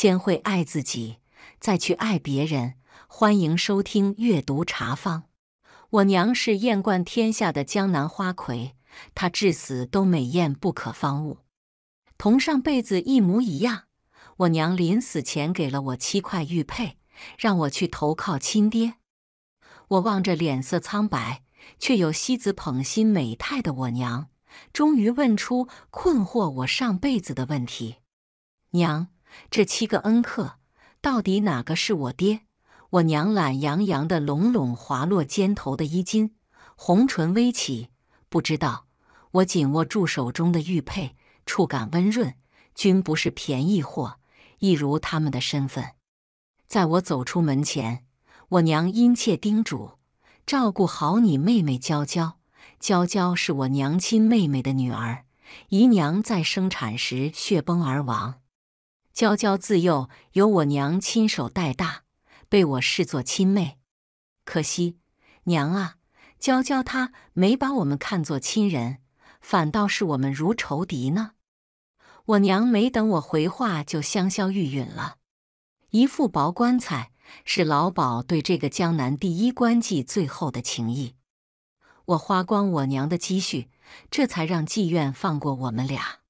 先会爱自己，再去爱别人。欢迎收听阅读茶坊。我娘是艳冠天下的江南花魁，她至死都美艳不可方物，同上辈子一模一样。我娘临死前给了我七块玉佩，让我去投靠亲爹。我望着脸色苍白却有西子捧心美态的我娘，终于问出困惑我上辈子的问题：娘。这七个恩客，到底哪个是我爹？我娘懒洋洋地拢拢滑落肩头的衣襟，红唇微起，不知道。我紧握住手中的玉佩，触感温润，均不是便宜货，一如他们的身份。在我走出门前，我娘殷切叮嘱：“照顾好你妹妹娇娇，娇娇是我娘亲妹妹的女儿。姨娘在生产时血崩而亡。”娇娇自幼由我娘亲手带大，被我视作亲妹。可惜，娘啊，娇娇她没把我们看作亲人，反倒视我们如仇敌呢。我娘没等我回话就香消玉殒了，一副薄棺材是老鸨对这个江南第一官妓最后的情谊。我花光我娘的积蓄，这才让妓院放过我们俩。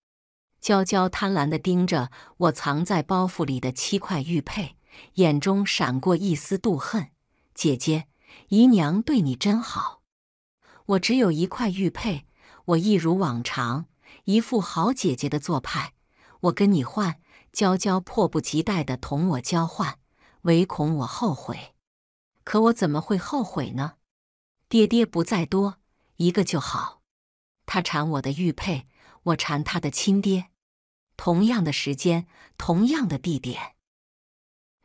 娇娇贪婪地盯着我藏在包袱里的七块玉佩，眼中闪过一丝妒恨。姐姐，姨娘对你真好，我只有一块玉佩，我一如往常，一副好姐姐的做派。我跟你换，娇娇迫不及待地同我交换，唯恐我后悔。可我怎么会后悔呢？爹爹不再多一个就好。他馋我的玉佩。我缠他的亲爹，同样的时间，同样的地点，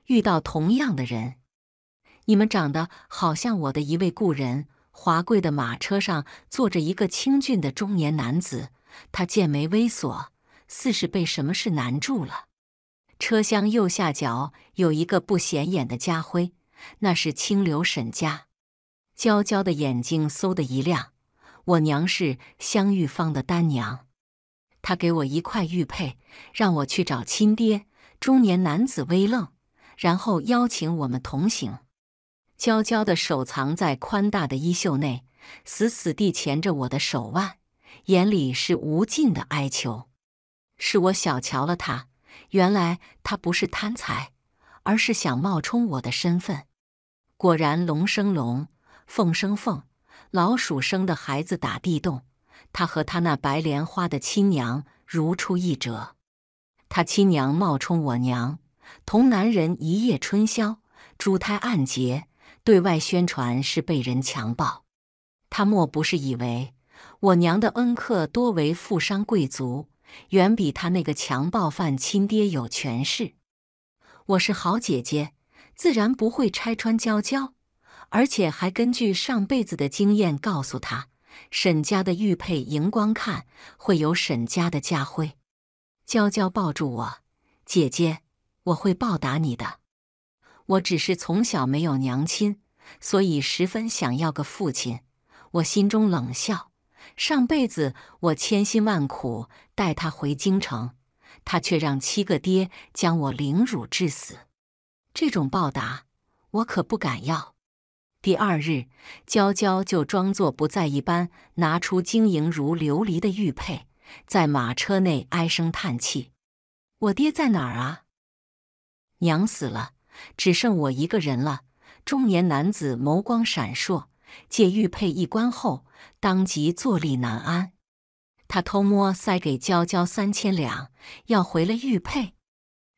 遇到同样的人，你们长得好像我的一位故人。华贵的马车上坐着一个清俊的中年男子，他剑眉微锁，似是被什么事难住了。车厢右下角有一个不显眼的家徽，那是清流沈家。娇娇的眼睛嗖的一亮，我娘是香玉坊的丹娘。他给我一块玉佩，让我去找亲爹。中年男子微愣，然后邀请我们同行。娇娇的手藏在宽大的衣袖内，死死地钳着我的手腕，眼里是无尽的哀求。是我小瞧了他，原来他不是贪财，而是想冒充我的身份。果然，龙生龙，凤生凤，老鼠生的孩子打地洞。他和他那白莲花的亲娘如出一辙，他亲娘冒充我娘，同男人一夜春宵，珠胎暗结，对外宣传是被人强暴。他莫不是以为我娘的恩客多为富商贵族，远比他那个强暴犯亲爹有权势？我是好姐姐，自然不会拆穿娇娇，而且还根据上辈子的经验告诉她。沈家的玉佩，荧光看会有沈家的家徽。娇娇抱住我，姐姐，我会报答你的。我只是从小没有娘亲，所以十分想要个父亲。我心中冷笑，上辈子我千辛万苦带他回京城，他却让七个爹将我凌辱致死。这种报答，我可不敢要。第二日，娇娇就装作不在一般拿出晶莹如琉璃的玉佩，在马车内唉声叹气：“我爹在哪儿啊？”“娘死了，只剩我一个人了。”中年男子眸光闪烁，借玉佩一关后，当即坐立难安。他偷摸塞给娇娇三千两，要回了玉佩，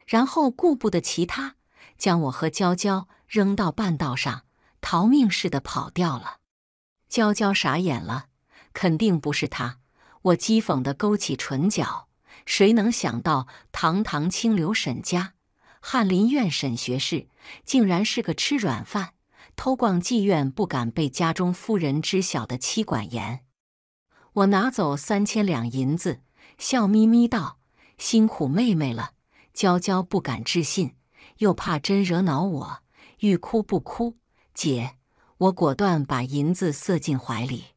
然后顾不得其他，将我和娇娇扔到半道上。逃命似的跑掉了，娇娇傻眼了。肯定不是他。我讥讽的勾起唇角。谁能想到，堂堂清流沈家，翰林院沈学士，竟然是个吃软饭、偷逛妓院、不敢被家中夫人知晓的妻管严？我拿走三千两银子，笑眯眯道：“辛苦妹妹了。”娇娇不敢置信，又怕真惹恼我，欲哭不哭。姐，我果断把银子塞进怀里。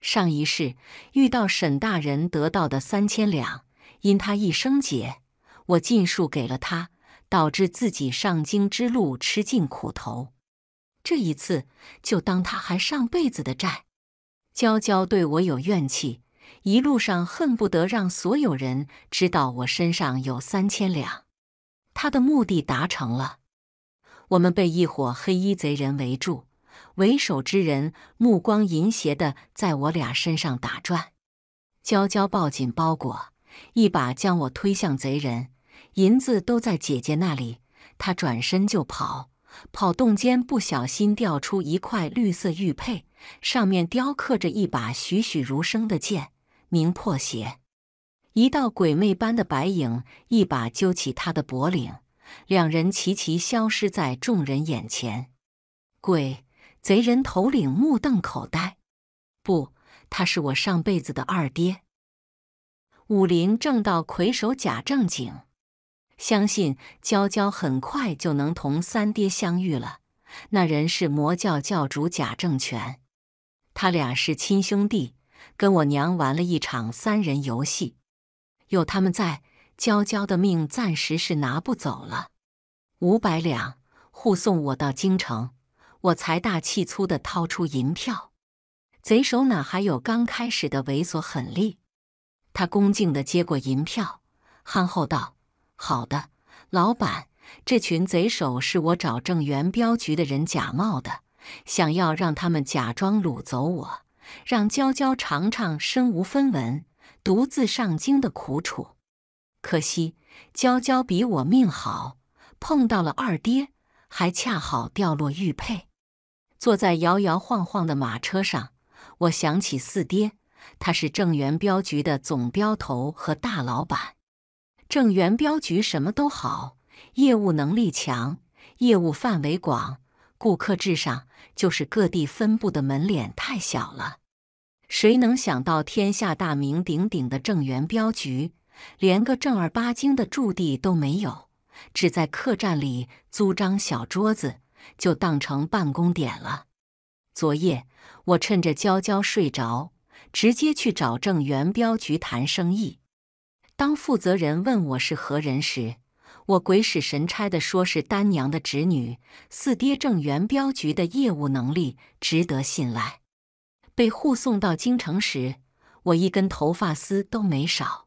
上一世遇到沈大人得到的三千两，因他一声“姐”，我尽数给了他，导致自己上京之路吃尽苦头。这一次就当他还上辈子的债。娇娇对我有怨气，一路上恨不得让所有人知道我身上有三千两，他的目的达成了。我们被一伙黑衣贼人围住，为首之人目光淫邪的在我俩身上打转。娇娇抱紧包裹，一把将我推向贼人。银子都在姐姐那里，她转身就跑。跑动间，不小心掉出一块绿色玉佩，上面雕刻着一把栩栩如生的剑，名破邪。一道鬼魅般的白影一把揪起她的脖领。两人齐齐消失在众人眼前，鬼贼人头领目瞪口呆。不，他是我上辈子的二爹，武林正道魁首贾正景。相信娇娇很快就能同三爹相遇了。那人是魔教教主贾正权，他俩是亲兄弟，跟我娘玩了一场三人游戏。有他们在。娇娇的命暂时是拿不走了，五百两护送我到京城。我财大气粗的掏出银票，贼手哪还有刚开始的猥琐狠戾？他恭敬的接过银票，憨厚道：“好的，老板。这群贼首是我找正元镖局的人假冒的，想要让他们假装掳走我，让娇娇尝尝身无分文、独自上京的苦楚。”可惜，娇娇比我命好，碰到了二爹，还恰好掉落玉佩。坐在摇摇晃晃的马车上，我想起四爹，他是正元镖局的总镖头和大老板。正元镖局什么都好，业务能力强，业务范围广，顾客至上，就是各地分布的门脸太小了。谁能想到天下大名鼎鼎的正元镖局？连个正儿八经的驻地都没有，只在客栈里租张小桌子就当成办公点了。昨夜我趁着娇娇睡着，直接去找郑元镖局谈生意。当负责人问我是何人时，我鬼使神差地说是丹娘的侄女。四爹郑元镖局的业务能力值得信赖。被护送到京城时，我一根头发丝都没少。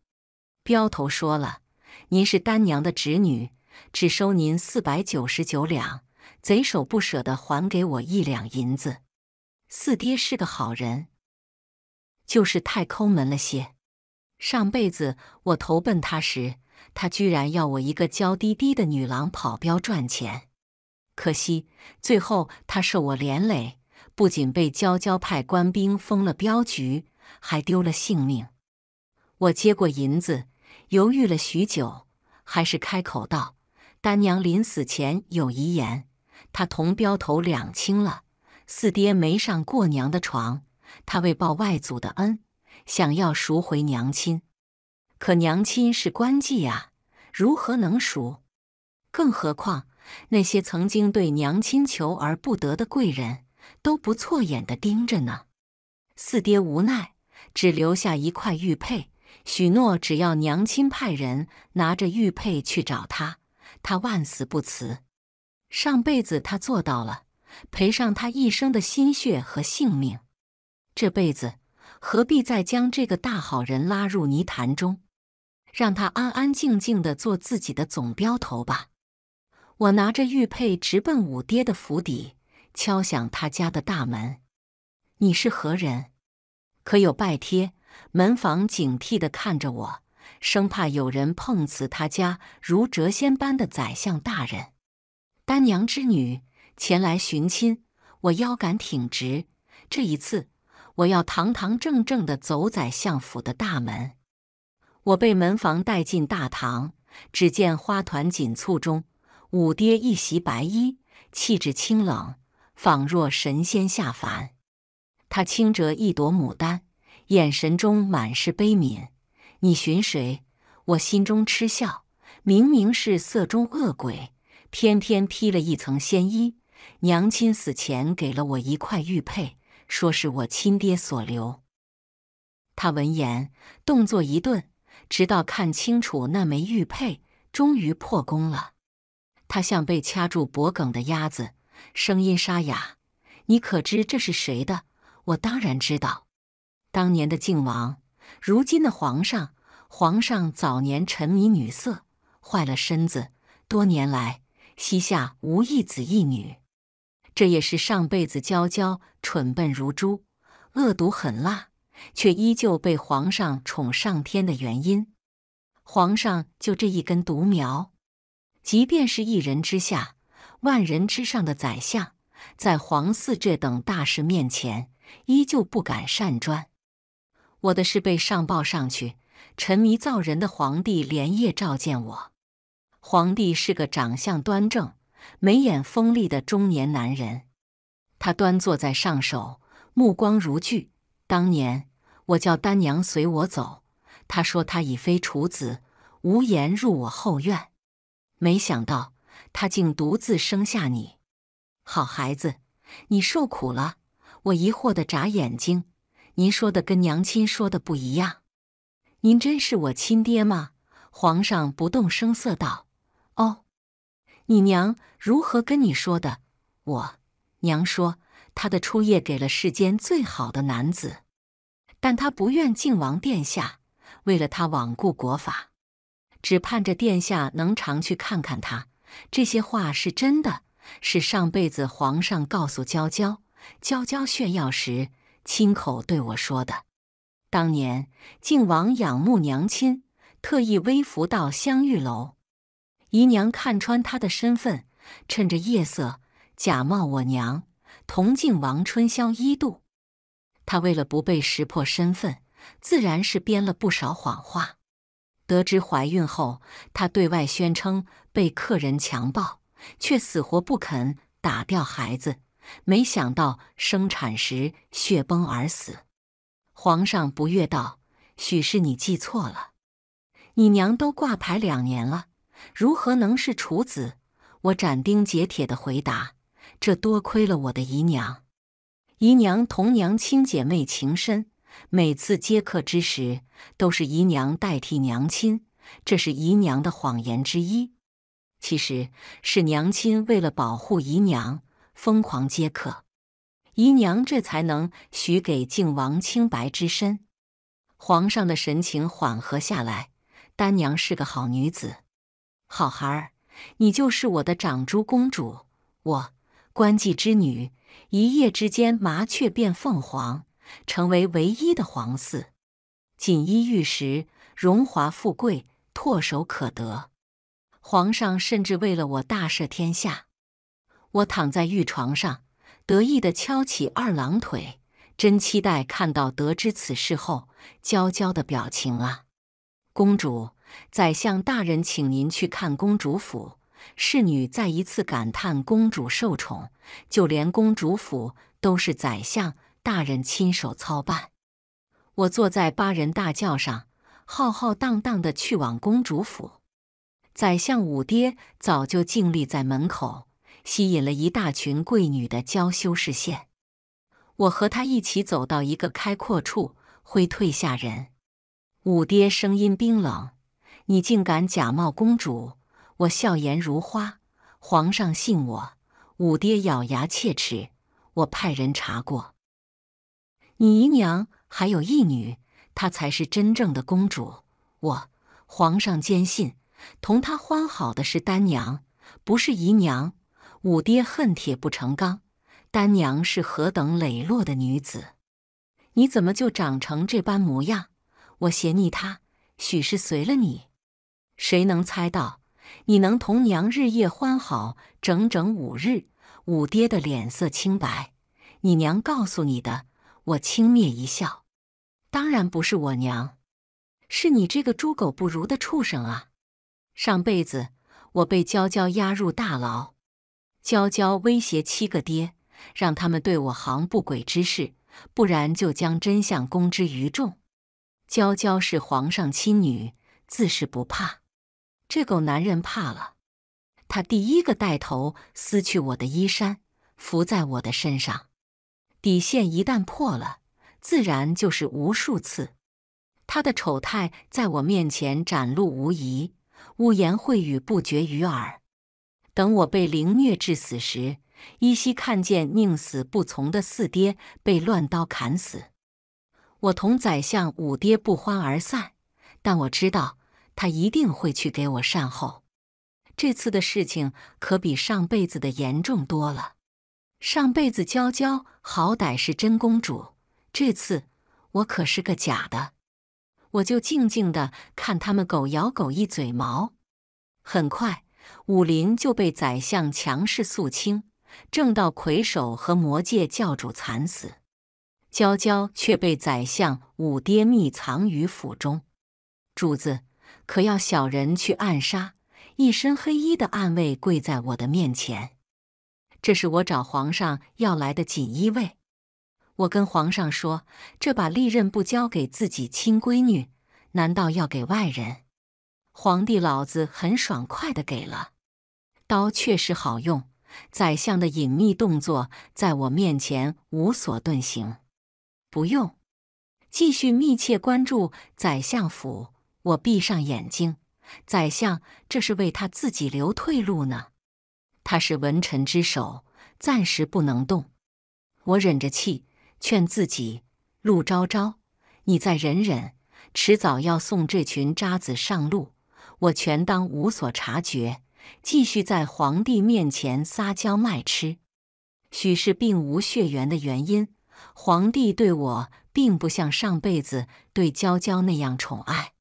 镖头说了：“您是丹娘的侄女，只收您四百九十九两。贼首不舍得，还给我一两银子。四爹是个好人，就是太抠门了些。上辈子我投奔他时，他居然要我一个娇滴滴的女郎跑镖赚钱。可惜最后他受我连累，不仅被娇娇派官兵封了镖局，还丢了性命。我接过银子。”犹豫了许久，还是开口道：“丹娘临死前有遗言，他同镖头两清了。四爹没上过娘的床，他为报外祖的恩，想要赎回娘亲。可娘亲是官妓啊，如何能赎？更何况那些曾经对娘亲求而不得的贵人都不错眼的盯着呢。四爹无奈，只留下一块玉佩。”许诺，只要娘亲派人拿着玉佩去找他，他万死不辞。上辈子他做到了，赔上他一生的心血和性命。这辈子何必再将这个大好人拉入泥潭中？让他安安静静的做自己的总镖头吧。我拿着玉佩直奔五爹的府邸，敲响他家的大门。你是何人？可有拜帖？门房警惕地看着我，生怕有人碰瓷他家如谪仙般的宰相大人。丹娘之女前来寻亲，我腰杆挺直。这一次，我要堂堂正正地走宰相府的大门。我被门房带进大堂，只见花团锦簇中，五爹一袭白衣，气质清冷，仿若神仙下凡。他轻折一朵牡丹。眼神中满是悲悯。你寻谁？我心中嗤笑。明明是色中恶鬼，偏偏披了一层仙衣。娘亲死前给了我一块玉佩，说是我亲爹所留。他闻言，动作一顿，直到看清楚那枚玉佩，终于破功了。他像被掐住脖梗的鸭子，声音沙哑：“你可知这是谁的？”我当然知道。当年的靖王，如今的皇上。皇上早年沉迷女色，坏了身子，多年来膝下无一子一女。这也是上辈子娇娇蠢笨如猪，恶毒狠辣，却依旧被皇上宠上天的原因。皇上就这一根独苗，即便是一人之下，万人之上的宰相，在皇嗣这等大事面前，依旧不敢擅专。我的事被上报上去，沉迷造人的皇帝连夜召见我。皇帝是个长相端正、眉眼锋利的中年男人，他端坐在上首，目光如炬。当年我叫丹娘随我走，他说他已非处子，无颜入我后院。没想到他竟独自生下你，好孩子，你受苦了。我疑惑的眨眼睛。您说的跟娘亲说的不一样，您真是我亲爹吗？皇上不动声色道：“哦，你娘如何跟你说的？我娘说她的初夜给了世间最好的男子，但她不愿靖王殿下为了他罔顾国法，只盼着殿下能常去看看他。这些话是真的，是上辈子皇上告诉娇娇，娇娇炫耀时。”亲口对我说的，当年靖王仰慕娘亲，特意微服到香玉楼。姨娘看穿他的身份，趁着夜色假冒我娘，同靖王春宵一度。他为了不被识破身份，自然是编了不少谎话。得知怀孕后，他对外宣称被客人强暴，却死活不肯打掉孩子。没想到生产时血崩而死。皇上不悦道：“许是你记错了，你娘都挂牌两年了，如何能是处子？”我斩钉截铁的回答：“这多亏了我的姨娘，姨娘同娘亲姐妹情深，每次接客之时都是姨娘代替娘亲，这是姨娘的谎言之一。其实是娘亲为了保护姨娘。”疯狂接客，姨娘这才能许给靖王清白之身。皇上的神情缓和下来，丹娘是个好女子，好孩儿，你就是我的长珠公主，我官妓之女。一夜之间，麻雀变凤凰，成为唯一的皇嗣，锦衣玉食，荣华富贵唾手可得。皇上甚至为了我大赦天下。我躺在玉床上，得意地翘起二郎腿，真期待看到得知此事后娇娇的表情啊！公主、宰相大人，请您去看公主府。侍女再一次感叹：公主受宠，就连公主府都是宰相大人亲手操办。我坐在八人大轿上，浩浩荡荡地去往公主府。宰相五爹早就静立在门口。吸引了一大群贵女的娇羞视线，我和她一起走到一个开阔处，挥退下人。五爹声音冰冷：“你竟敢假冒公主！”我笑颜如花：“皇上信我。”五爹咬牙切齿：“我派人查过，你姨娘还有一女，她才是真正的公主。我皇上坚信，同她欢好的是丹娘，不是姨娘。”五爹恨铁不成钢，丹娘是何等磊落的女子，你怎么就长成这般模样？我嫌逆她，许是随了你。谁能猜到你能同娘日夜欢好整整五日？五爹的脸色清白，你娘告诉你的。我轻蔑一笑，当然不是我娘，是你这个猪狗不如的畜生啊！上辈子我被娇娇押入大牢。娇娇威胁七个爹，让他们对我行不轨之事，不然就将真相公之于众。娇娇是皇上亲女，自是不怕。这狗男人怕了，他第一个带头撕去我的衣衫，伏在我的身上。底线一旦破了，自然就是无数次。他的丑态在我面前展露无遗，污言秽语不绝于耳。等我被凌虐致死时，依稀看见宁死不从的四爹被乱刀砍死。我同宰相五爹不欢而散，但我知道他一定会去给我善后。这次的事情可比上辈子的严重多了。上辈子娇娇好歹是真公主，这次我可是个假的。我就静静的看他们狗咬狗一嘴毛。很快。武林就被宰相强势肃清，正道魁首和魔界教主惨死，娇娇却被宰相武爹密藏于府中。主子可要小人去暗杀？一身黑衣的暗卫跪在我的面前。这是我找皇上要来的锦衣卫。我跟皇上说，这把利刃不交给自己亲闺女，难道要给外人？皇帝老子很爽快的给了，刀确实好用。宰相的隐秘动作在我面前无所遁形。不用，继续密切关注宰相府。我闭上眼睛，宰相这是为他自己留退路呢。他是文臣之首，暂时不能动。我忍着气，劝自己：陆昭昭，你再忍忍，迟早要送这群渣子上路。我全当无所察觉，继续在皇帝面前撒娇卖吃。许是并无血缘的原因，皇帝对我并不像上辈子对娇娇那样宠爱。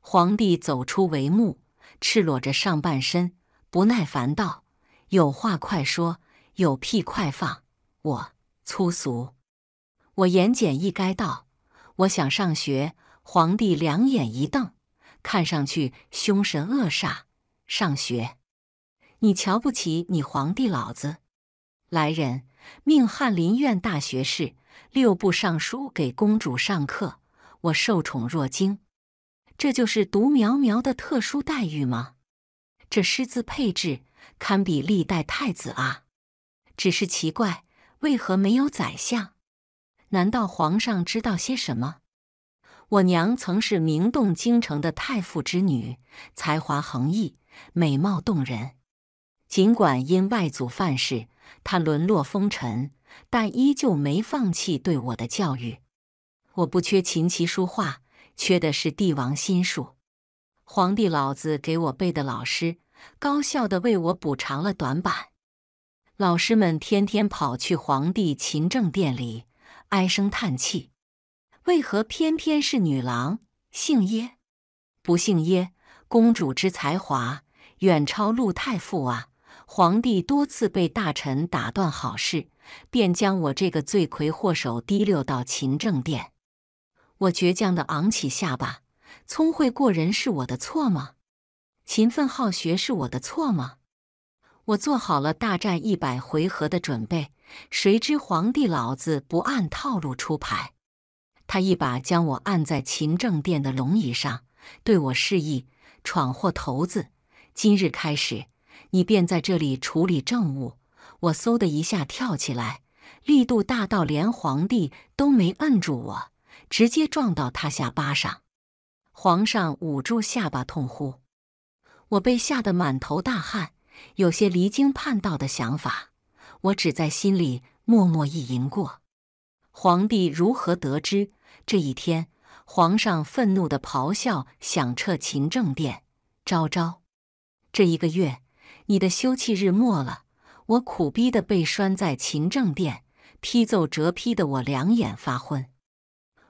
皇帝走出帷幕，赤裸着上半身，不耐烦道：“有话快说，有屁快放，我粗俗。”我言简意赅道：“我想上学。”皇帝两眼一瞪。看上去凶神恶煞。上学，你瞧不起你皇帝老子？来人，命翰林院大学士、六部尚书给公主上课。我受宠若惊，这就是独苗苗的特殊待遇吗？这师资配置堪比历代太子啊！只是奇怪，为何没有宰相？难道皇上知道些什么？我娘曾是名动京城的太傅之女，才华横溢，美貌动人。尽管因外祖犯事，她沦落风尘，但依旧没放弃对我的教育。我不缺琴棋书画，缺的是帝王心术。皇帝老子给我背的老师，高效的为我补偿了短板。老师们天天跑去皇帝勤政殿里唉声叹气。为何偏偏是女郎？姓耶？不姓耶？公主之才华远超陆太傅啊！皇帝多次被大臣打断好事，便将我这个罪魁祸首提溜到勤政殿。我倔强的昂起下巴，聪慧过人是我的错吗？勤奋好学是我的错吗？我做好了大战一百回合的准备，谁知皇帝老子不按套路出牌。他一把将我按在勤政殿的龙椅上，对我示意：“闯祸头子，今日开始，你便在这里处理政务。”我嗖的一下跳起来，力度大到连皇帝都没摁住我，直接撞到他下巴上。皇上捂住下巴痛呼，我被吓得满头大汗，有些离经叛道的想法，我只在心里默默意淫过。皇帝如何得知？这一天，皇上愤怒的咆哮响彻勤政殿。昭昭，这一个月，你的休憩日没了。我苦逼的被拴在勤政殿，批奏折批的我两眼发昏。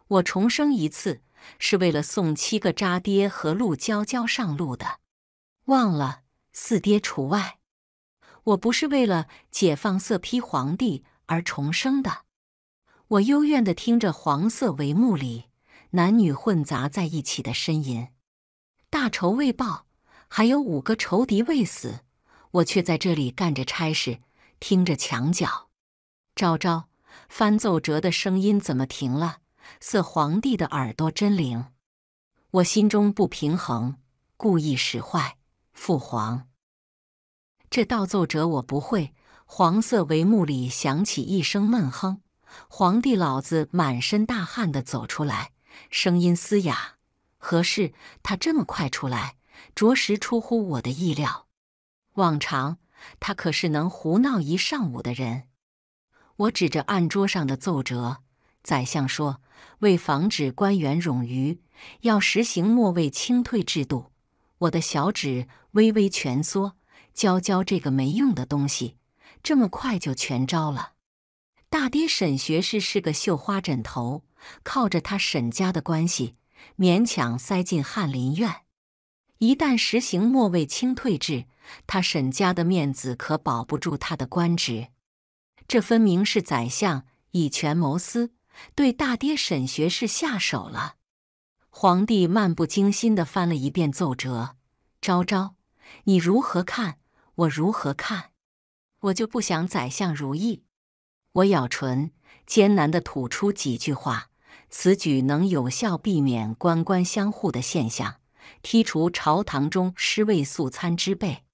我重生一次，是为了送七个渣爹和陆娇娇上路的，忘了四爹除外。我不是为了解放色批皇帝而重生的。我幽怨地听着黄色帷幕里男女混杂在一起的呻吟，大仇未报，还有五个仇敌未死，我却在这里干着差事，听着墙角，昭昭翻奏折的声音怎么停了？似皇帝的耳朵真灵，我心中不平衡，故意使坏，父皇，这倒奏折我不会。黄色帷幕里响起一声闷哼。皇帝老子满身大汗的走出来，声音嘶哑。何事？他这么快出来，着实出乎我的意料。往常他可是能胡闹一上午的人。我指着案桌上的奏折，宰相说：“为防止官员冗余，要实行末位清退制度。”我的小指微微蜷缩，娇娇这个没用的东西，这么快就全招了。大爹沈学士是个绣花枕头，靠着他沈家的关系勉强塞进翰林院。一旦实行末位清退制，他沈家的面子可保不住他的官职。这分明是宰相以权谋私，对大爹沈学士下手了。皇帝漫不经心地翻了一遍奏折，昭昭，你如何看？我如何看？我就不想宰相如意。我咬唇，艰难地吐出几句话：“此举能有效避免官官相护的现象，剔除朝堂中尸位素餐之辈，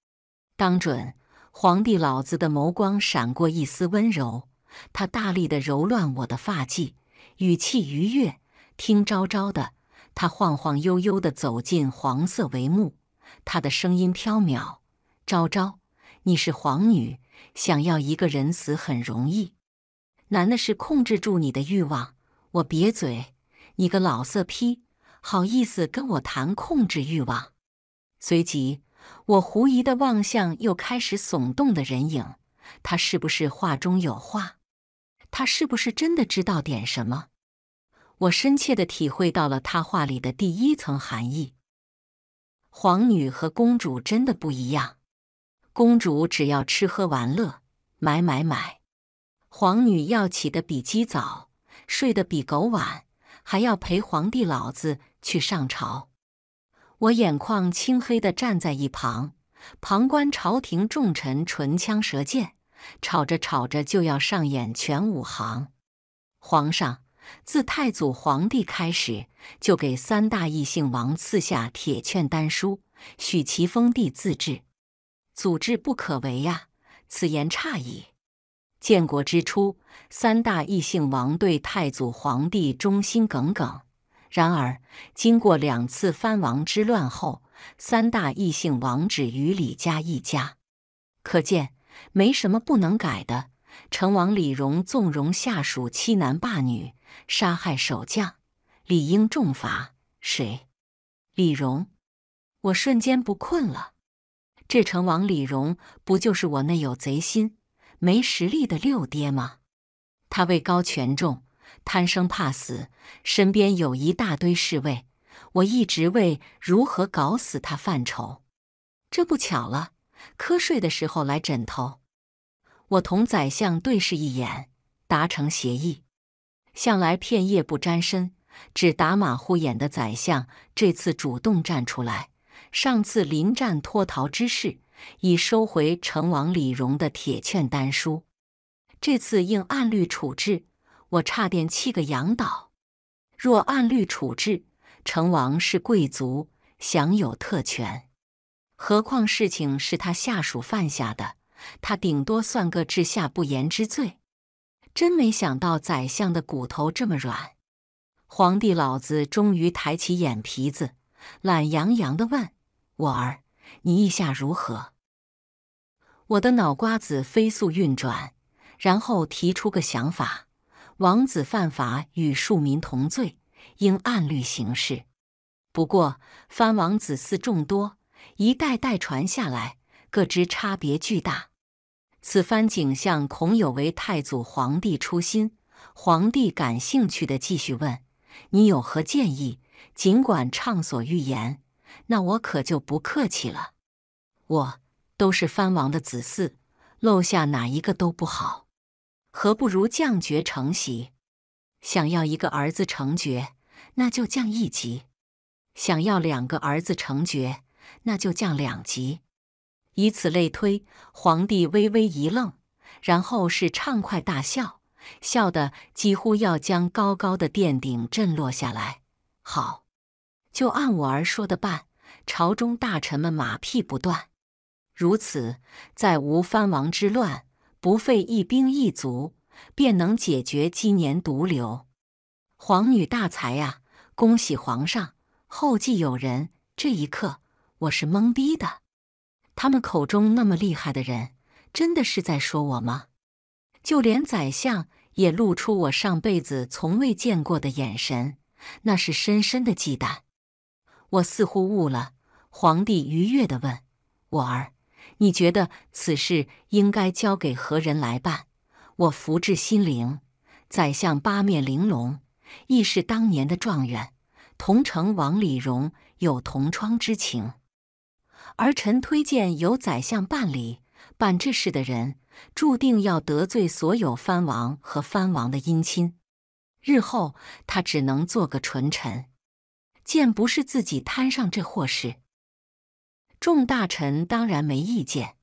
当准。”皇帝老子的眸光闪过一丝温柔，他大力地揉乱我的发髻，语气愉悦：“听昭昭的。”他晃晃悠悠地走进黄色帷幕，他的声音飘渺：“昭昭，你是皇女，想要一个人死很容易。”难的是控制住你的欲望。我瘪嘴，你个老色批，好意思跟我谈控制欲望？随即，我狐疑的望向又开始耸动的人影，他是不是话中有话？他是不是真的知道点什么？我深切的体会到了他话里的第一层含义：皇女和公主真的不一样。公主只要吃喝玩乐，买买买。皇女要起得比鸡早，睡得比狗晚，还要陪皇帝老子去上朝。我眼眶青黑的站在一旁，旁观朝廷重臣唇枪舌剑，吵着吵着就要上演全武行。皇上，自太祖皇帝开始，就给三大异姓王赐下铁券丹书，许其封地自治，祖制不可违呀！此言差矣。建国之初，三大异姓王对太祖皇帝忠心耿耿。然而，经过两次藩王之乱后，三大异姓王只余李家一家。可见，没什么不能改的。成王李荣纵容下属欺男霸女，杀害守将，理应重罚。谁？李荣。我瞬间不困了。这成王李荣不就是我那有贼心？没实力的六爹吗？他位高权重，贪生怕死，身边有一大堆侍卫。我一直为如何搞死他犯愁。这不巧了，瞌睡的时候来枕头。我同宰相对视一眼，达成协议。向来片叶不沾身，只打马虎眼的宰相，这次主动站出来。上次临战脱逃之事。已收回成王李荣的铁券丹书，这次应按律处置。我差点气个仰倒。若按律处置，成王是贵族，享有特权，何况事情是他下属犯下的，他顶多算个治下不严之罪。真没想到，宰相的骨头这么软。皇帝老子终于抬起眼皮子，懒洋洋地问：“我儿，你意下如何？”我的脑瓜子飞速运转，然后提出个想法：王子犯法与庶民同罪，应按律行事。不过，藩王子嗣众多，一代代传下来，各支差别巨大。此番景象恐有违太祖皇帝初心。皇帝感兴趣的继续问：“你有何建议？尽管畅所欲言。”那我可就不客气了。我。都是藩王的子嗣，漏下哪一个都不好，何不如降爵承袭？想要一个儿子成爵，那就降一级；想要两个儿子成爵，那就降两级。以此类推。皇帝微微一愣，然后是畅快大笑，笑得几乎要将高高的殿顶震落下来。好，就按我儿说的办。朝中大臣们马屁不断。如此，再无藩王之乱，不费一兵一卒，便能解决积年毒瘤。皇女大才呀！恭喜皇上，后继有人。这一刻，我是懵逼的。他们口中那么厉害的人，真的是在说我吗？就连宰相也露出我上辈子从未见过的眼神，那是深深的忌惮。我似乎悟了。皇帝愉悦的问：“我儿。”你觉得此事应该交给何人来办？我福至心灵，宰相八面玲珑，亦是当年的状元，同城王李荣有同窗之情。儿臣推荐由宰相办理。办这事的人注定要得罪所有藩王和藩王的姻亲，日后他只能做个纯臣，见不是自己摊上这祸事。众大臣当然没意见，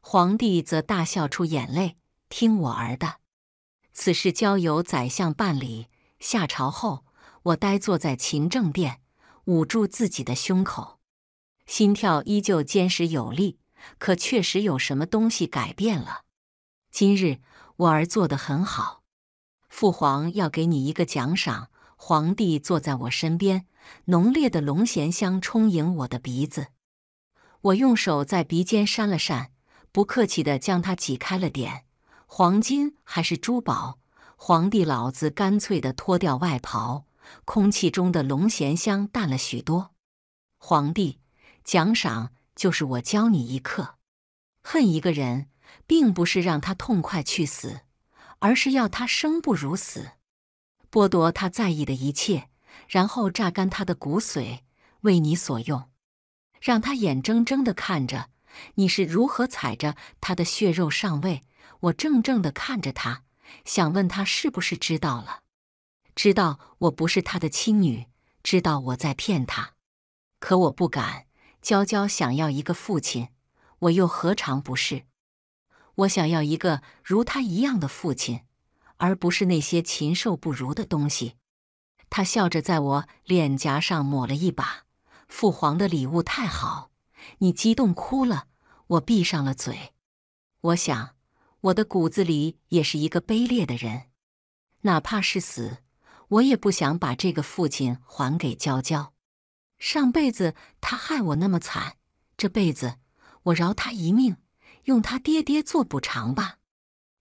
皇帝则大笑出眼泪。听我儿的，此事交由宰相办理。下朝后，我呆坐在勤政殿，捂住自己的胸口，心跳依旧坚实有力，可确实有什么东西改变了。今日我儿做得很好，父皇要给你一个奖赏。皇帝坐在我身边，浓烈的龙涎香充盈我的鼻子。我用手在鼻尖扇了扇，不客气的将它挤开了点。黄金还是珠宝？皇帝老子干脆的脱掉外袍，空气中的龙涎香淡了许多。皇帝，奖赏就是我教你一课。恨一个人，并不是让他痛快去死，而是要他生不如死，剥夺他在意的一切，然后榨干他的骨髓，为你所用。让他眼睁睁地看着你是如何踩着他的血肉上位。我怔怔地看着他，想问他是不是知道了，知道我不是他的亲女，知道我在骗他。可我不敢。娇娇想要一个父亲，我又何尝不是？我想要一个如他一样的父亲，而不是那些禽兽不如的东西。他笑着在我脸颊上抹了一把。父皇的礼物太好，你激动哭了。我闭上了嘴。我想，我的骨子里也是一个卑劣的人，哪怕是死，我也不想把这个父亲还给娇娇。上辈子他害我那么惨，这辈子我饶他一命，用他爹爹做补偿吧。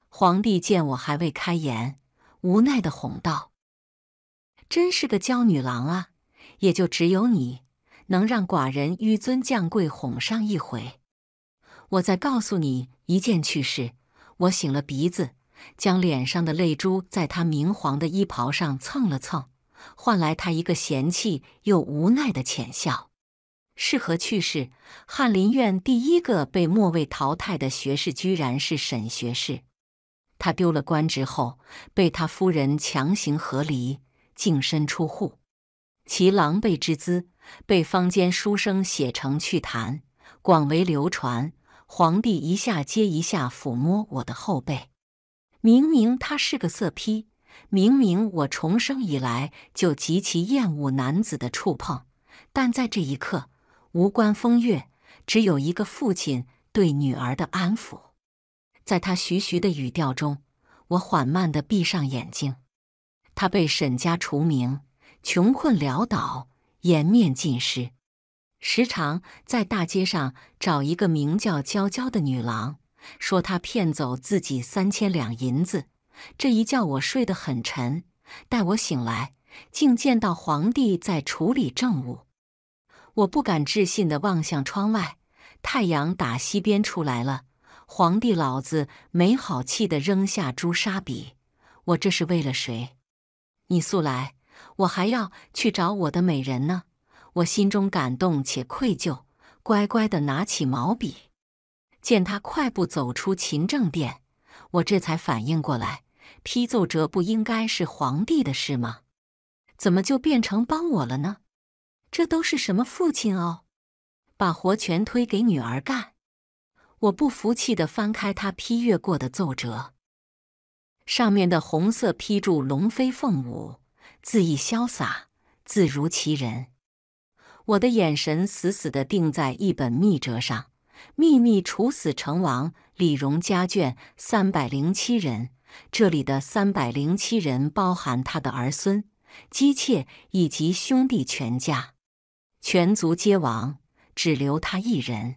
皇帝见我还未开言，无奈的哄道：“真是个娇女郎啊，也就只有你。”能让寡人纡尊降贵哄上一回，我再告诉你一件趣事。我醒了鼻子，将脸上的泪珠在他明黄的衣袍上蹭了蹭，换来他一个嫌弃又无奈的浅笑。是何趣事？翰林院第一个被末位淘汰的学士，居然是沈学士。他丢了官职后，被他夫人强行和离，净身出户，其狼狈之姿。被坊间书生写成趣谈，广为流传。皇帝一下接一下抚摸我的后背，明明他是个色批，明明我重生以来就极其厌恶男子的触碰，但在这一刻，无关风月，只有一个父亲对女儿的安抚。在他徐徐的语调中，我缓慢地闭上眼睛。他被沈家除名，穷困潦倒。颜面尽失，时常在大街上找一个名叫娇娇的女郎，说她骗走自己三千两银子。这一觉我睡得很沉，待我醒来，竟见到皇帝在处理政务。我不敢置信地望向窗外，太阳打西边出来了。皇帝老子没好气地扔下朱砂笔：“我这是为了谁？你速来。”我还要去找我的美人呢，我心中感动且愧疚，乖乖的拿起毛笔。见他快步走出勤政殿，我这才反应过来：批奏折不应该是皇帝的事吗？怎么就变成帮我了呢？这都是什么父亲哦，把活全推给女儿干！我不服气的翻开他批阅过的奏折，上面的红色批注龙飞凤舞。恣意潇洒，字如其人。我的眼神死死地定在一本密折上：秘密处死成王李荣家眷三百零七人。这里的三百零七人包含他的儿孙、姬妾以及兄弟全家，全族皆亡，只留他一人。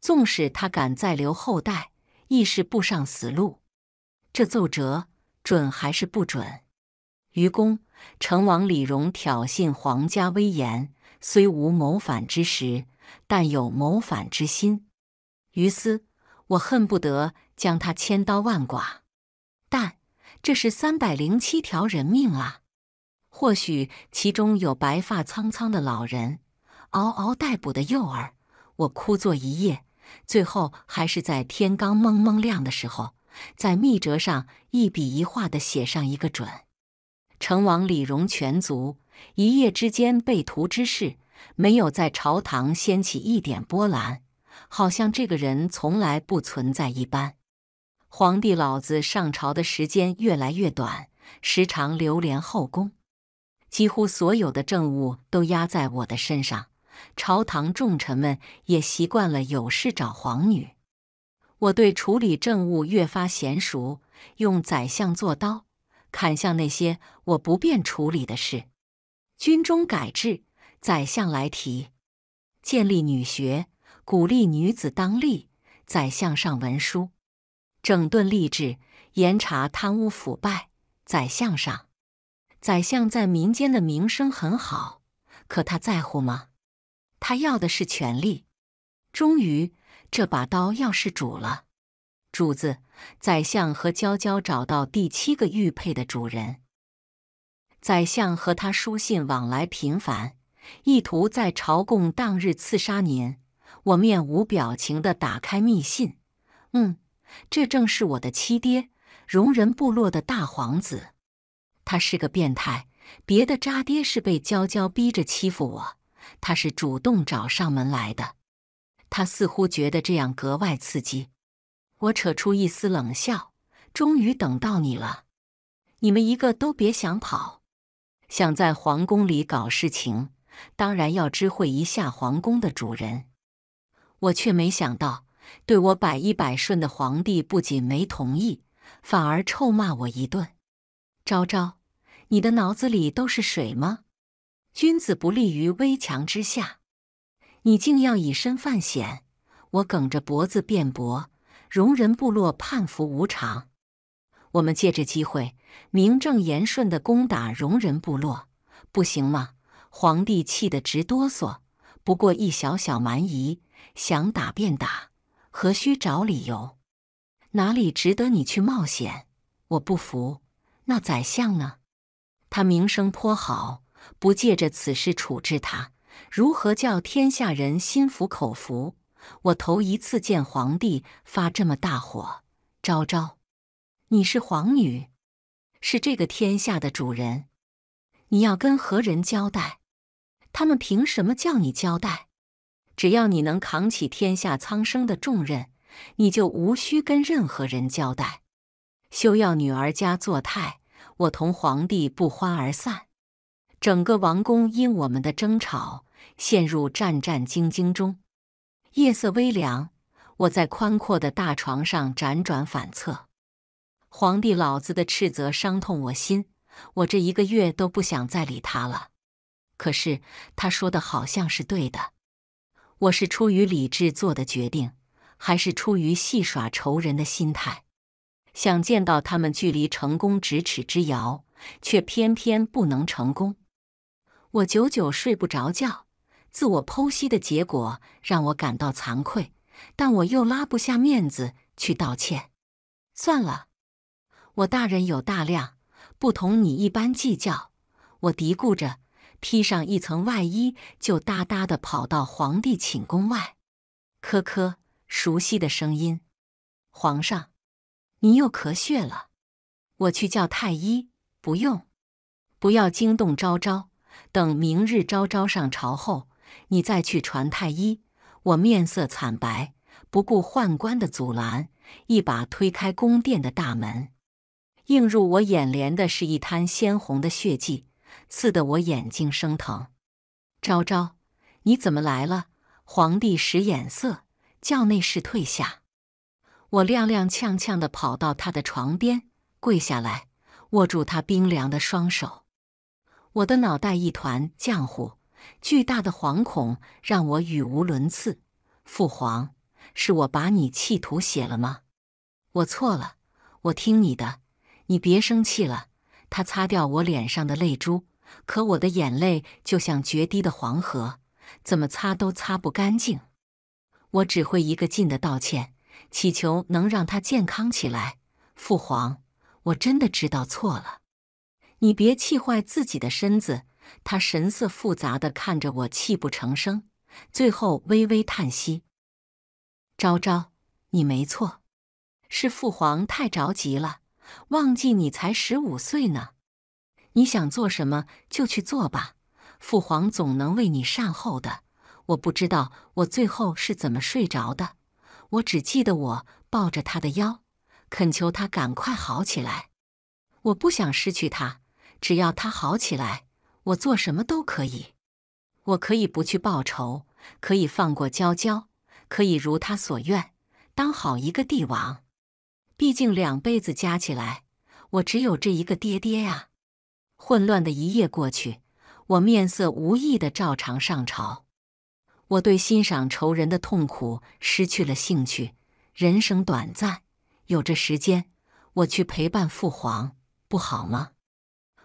纵使他敢再留后代，亦是步上死路。这奏折准还是不准？愚公。成王李荣挑衅皇家威严，虽无谋反之时，但有谋反之心。于斯，我恨不得将他千刀万剐。但这是三百零七条人命啊！或许其中有白发苍苍的老人，嗷嗷待哺的幼儿。我枯坐一夜，最后还是在天刚蒙蒙亮的时候，在密折上一笔一画的写上一个“准”。成王李荣全族一夜之间被屠之事，没有在朝堂掀起一点波澜，好像这个人从来不存在一般。皇帝老子上朝的时间越来越短，时常流连后宫，几乎所有的政务都压在我的身上。朝堂重臣们也习惯了有事找皇女，我对处理政务越发娴熟，用宰相做刀。砍向那些我不便处理的事。军中改制，宰相来提；建立女学，鼓励女子当立，宰相上文书；整顿吏治，严查贪污腐败，宰相上。宰相在民间的名声很好，可他在乎吗？他要的是权力。终于，这把刀要是主了。主子，宰相和娇娇找到第七个玉佩的主人。宰相和他书信往来频繁，意图在朝贡当日刺杀您。我面无表情地打开密信。嗯，这正是我的七爹，容人部落的大皇子。他是个变态，别的渣爹是被娇娇逼着欺负我，他是主动找上门来的。他似乎觉得这样格外刺激。我扯出一丝冷笑，终于等到你了！你们一个都别想跑！想在皇宫里搞事情，当然要知会一下皇宫的主人。我却没想到，对我百依百顺的皇帝不仅没同意，反而臭骂我一顿：“昭昭，你的脑子里都是水吗？君子不立于危墙之下，你竟要以身犯险！”我梗着脖子辩驳。容人部落叛服无常，我们借这机会名正言顺地攻打容人部落，不行吗？皇帝气得直哆嗦。不过一小小蛮夷，想打便打，何须找理由？哪里值得你去冒险？我不服。那宰相呢？他名声颇好，不借着此事处置他，如何叫天下人心服口服？我头一次见皇帝发这么大火。昭昭，你是皇女，是这个天下的主人，你要跟何人交代？他们凭什么叫你交代？只要你能扛起天下苍生的重任，你就无需跟任何人交代。休要女儿家作态！我同皇帝不欢而散。整个王宫因我们的争吵陷入战战兢兢中。夜色微凉，我在宽阔的大床上辗转反侧。皇帝老子的斥责伤痛我心，我这一个月都不想再理他了。可是他说的好像是对的，我是出于理智做的决定，还是出于戏耍仇人的心态？想见到他们，距离成功咫尺之遥，却偏偏不能成功。我久久睡不着觉。自我剖析的结果让我感到惭愧，但我又拉不下面子去道歉。算了，我大人有大量，不同你一般计较。我嘀咕着，披上一层外衣，就哒哒地跑到皇帝寝宫外。咳咳，熟悉的声音，皇上，你又咳血了，我去叫太医。不用，不要惊动昭昭，等明日昭昭上朝后。你再去传太医！我面色惨白，不顾宦官的阻拦，一把推开宫殿的大门。映入我眼帘的是一滩鲜红的血迹，刺得我眼睛生疼。昭昭，你怎么来了？皇帝使眼色，叫内侍退下。我踉踉跄跄地跑到他的床边，跪下来，握住他冰凉的双手。我的脑袋一团浆糊。巨大的惶恐让我语无伦次。父皇，是我把你气吐血了吗？我错了，我听你的，你别生气了。他擦掉我脸上的泪珠，可我的眼泪就像决堤的黄河，怎么擦都擦不干净。我只会一个劲的道歉，祈求能让他健康起来。父皇，我真的知道错了，你别气坏自己的身子。他神色复杂的看着我，泣不成声，最后微微叹息：“昭昭，你没错，是父皇太着急了，忘记你才十五岁呢。你想做什么就去做吧，父皇总能为你善后的。”我不知道我最后是怎么睡着的，我只记得我抱着他的腰，恳求他赶快好起来。我不想失去他，只要他好起来。我做什么都可以，我可以不去报仇，可以放过娇娇，可以如他所愿当好一个帝王。毕竟两辈子加起来，我只有这一个爹爹呀。混乱的一夜过去，我面色无异的照常上朝。我对欣赏仇人的痛苦失去了兴趣。人生短暂，有这时间，我去陪伴父皇不好吗？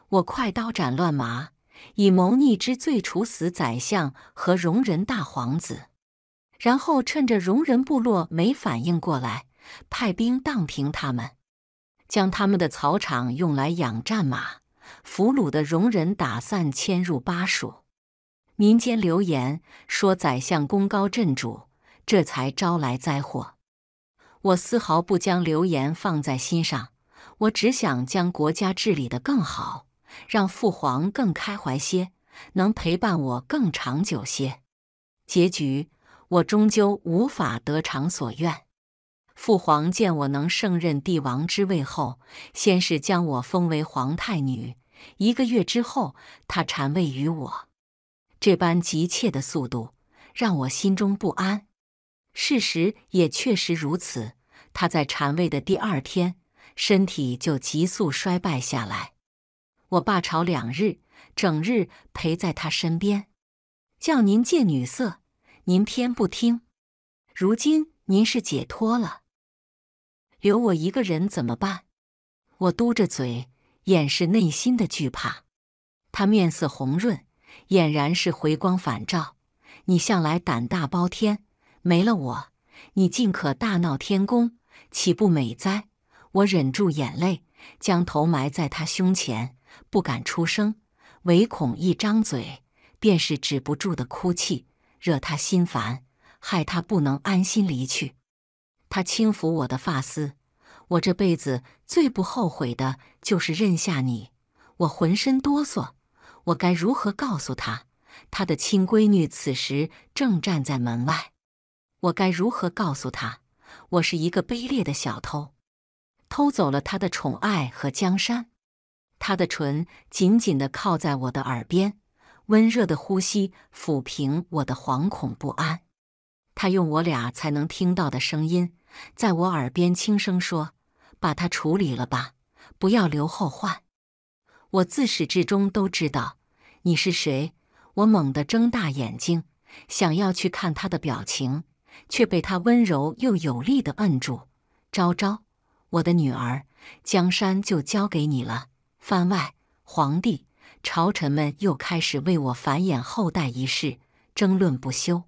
我快刀斩乱麻。以谋逆之罪处死宰相和容人大皇子，然后趁着容人部落没反应过来，派兵荡平他们，将他们的草场用来养战马，俘虏的容人打散迁入巴蜀。民间流言说宰相功高震主，这才招来灾祸。我丝毫不将流言放在心上，我只想将国家治理得更好。让父皇更开怀些，能陪伴我更长久些。结局，我终究无法得偿所愿。父皇见我能胜任帝王之位后，先是将我封为皇太女。一个月之后，他禅位于我。这般急切的速度，让我心中不安。事实也确实如此，他在禅位的第二天，身体就急速衰败下来。我罢朝两日，整日陪在他身边，叫您见女色，您偏不听。如今您是解脱了，留我一个人怎么办？我嘟着嘴，掩饰内心的惧怕。他面色红润，俨然是回光返照。你向来胆大包天，没了我，你尽可大闹天宫，岂不美哉？我忍住眼泪，将头埋在他胸前。不敢出声，唯恐一张嘴便是止不住的哭泣，惹他心烦，害他不能安心离去。他轻抚我的发丝，我这辈子最不后悔的就是认下你。我浑身哆嗦，我该如何告诉他？他的亲闺女此时正站在门外，我该如何告诉他？我是一个卑劣的小偷，偷走了他的宠爱和江山。他的唇紧紧地靠在我的耳边，温热的呼吸抚平我的惶恐不安。他用我俩才能听到的声音，在我耳边轻声说：“把他处理了吧，不要留后患。”我自始至终都知道你是谁。我猛地睁大眼睛，想要去看他的表情，却被他温柔又有力的摁住。昭昭，我的女儿，江山就交给你了。番外，皇帝朝臣们又开始为我繁衍后代一事争论不休，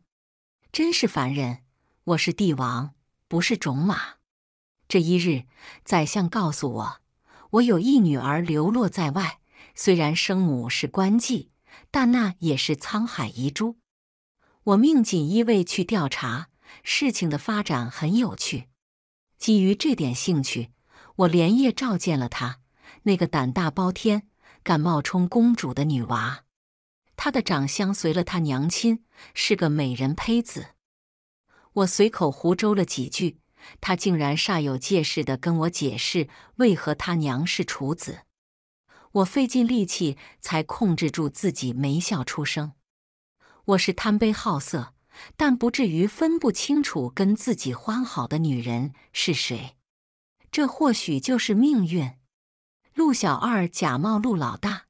真是烦人。我是帝王，不是种马。这一日，宰相告诉我，我有一女儿流落在外，虽然生母是官妓，但那也是沧海遗珠。我命锦衣卫去调查，事情的发展很有趣。基于这点兴趣，我连夜召见了他。那个胆大包天、敢冒充公主的女娃，她的长相随了她娘亲，是个美人胚子。我随口胡诌了几句，她竟然煞有介事地跟我解释为何她娘是处子。我费尽力气才控制住自己没笑出声。我是贪杯好色，但不至于分不清楚跟自己欢好的女人是谁。这或许就是命运。陆小二假冒陆老大，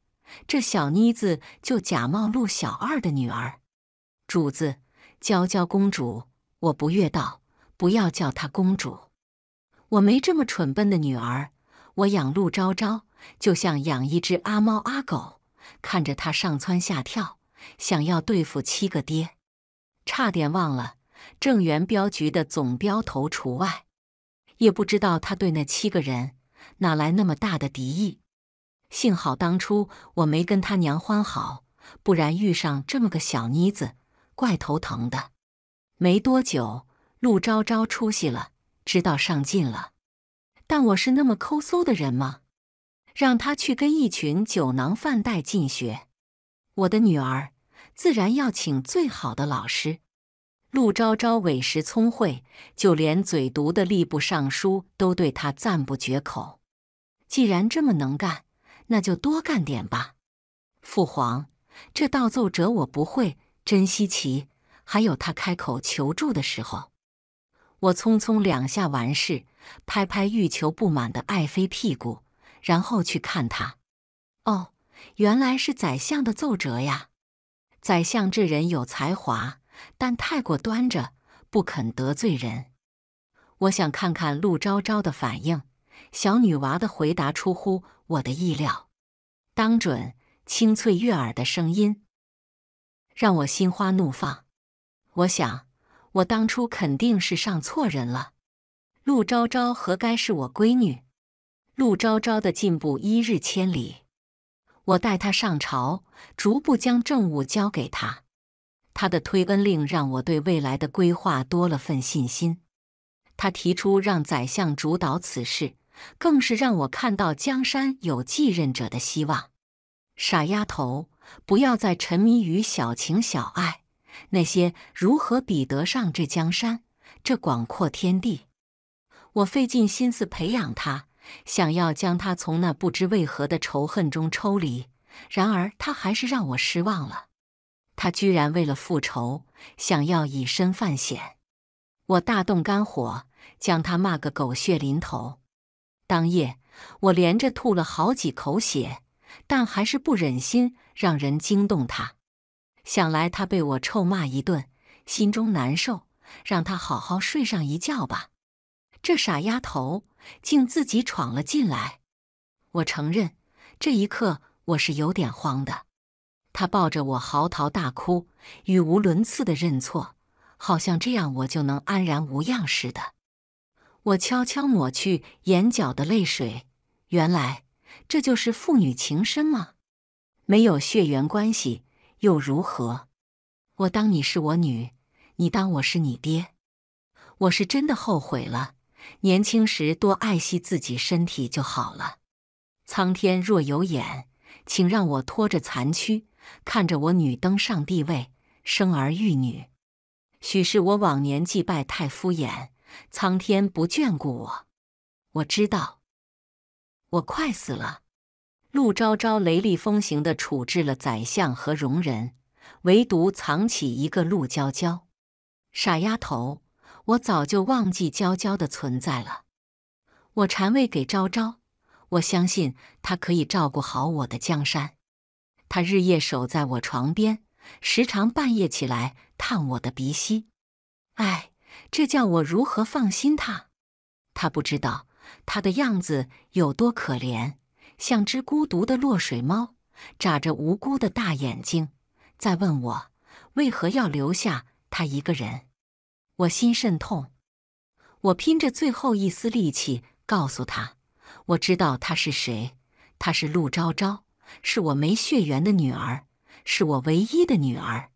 这小妮子就假冒陆小二的女儿。主子，娇娇公主，我不悦道：“不要叫她公主，我没这么蠢笨的女儿。我养陆昭昭，就像养一只阿猫阿狗，看着她上蹿下跳，想要对付七个爹，差点忘了正元镖局的总镖头除外，也不知道他对那七个人。”哪来那么大的敌意？幸好当初我没跟他娘欢好，不然遇上这么个小妮子，怪头疼的。没多久，陆昭昭出息了，知道上进了。但我是那么抠搜的人吗？让他去跟一群酒囊饭袋进学，我的女儿自然要请最好的老师。陆昭昭委实聪慧，就连嘴毒的吏部尚书都对他赞不绝口。既然这么能干，那就多干点吧。父皇，这道奏折我不会，真稀奇。还有他开口求助的时候，我匆匆两下完事，拍拍欲求不满的爱妃屁股，然后去看他。哦，原来是宰相的奏折呀。宰相这人有才华，但太过端着，不肯得罪人。我想看看陆昭昭的反应。小女娃的回答出乎我的意料，当准清脆悦耳的声音让我心花怒放。我想，我当初肯定是上错人了。陆昭昭何该是我闺女？陆昭昭的进步一日千里，我带她上朝，逐步将政务交给她。她的推恩令让我对未来的规划多了份信心。她提出让宰相主导此事。更是让我看到江山有继任者的希望。傻丫头，不要再沉迷于小情小爱，那些如何比得上这江山这广阔天地？我费尽心思培养他，想要将他从那不知为何的仇恨中抽离，然而他还是让我失望了。他居然为了复仇，想要以身犯险。我大动肝火，将他骂个狗血淋头。当夜，我连着吐了好几口血，但还是不忍心让人惊动他。想来他被我臭骂一顿，心中难受，让他好好睡上一觉吧。这傻丫头竟自己闯了进来。我承认，这一刻我是有点慌的。他抱着我嚎啕大哭，语无伦次的认错，好像这样我就能安然无恙似的。我悄悄抹去眼角的泪水。原来这就是父女情深吗？没有血缘关系又如何？我当你是我女，你当我是你爹。我是真的后悔了，年轻时多爱惜自己身体就好了。苍天若有眼，请让我拖着残躯，看着我女登上帝位，生儿育女。许是我往年祭拜太敷衍。苍天不眷顾我，我知道，我快死了。陆昭昭雷厉风行的处置了宰相和容人，唯独藏起一个陆娇娇。傻丫头，我早就忘记娇娇的存在了。我禅位给昭昭，我相信她可以照顾好我的江山。她日夜守在我床边，时常半夜起来探我的鼻息。哎。这叫我如何放心他？他不知道他的样子有多可怜，像只孤独的落水猫，眨着无辜的大眼睛，在问我为何要留下他一个人。我心甚痛，我拼着最后一丝力气告诉他：“我知道他是谁，他是陆昭昭，是我没血缘的女儿，是我唯一的女儿。”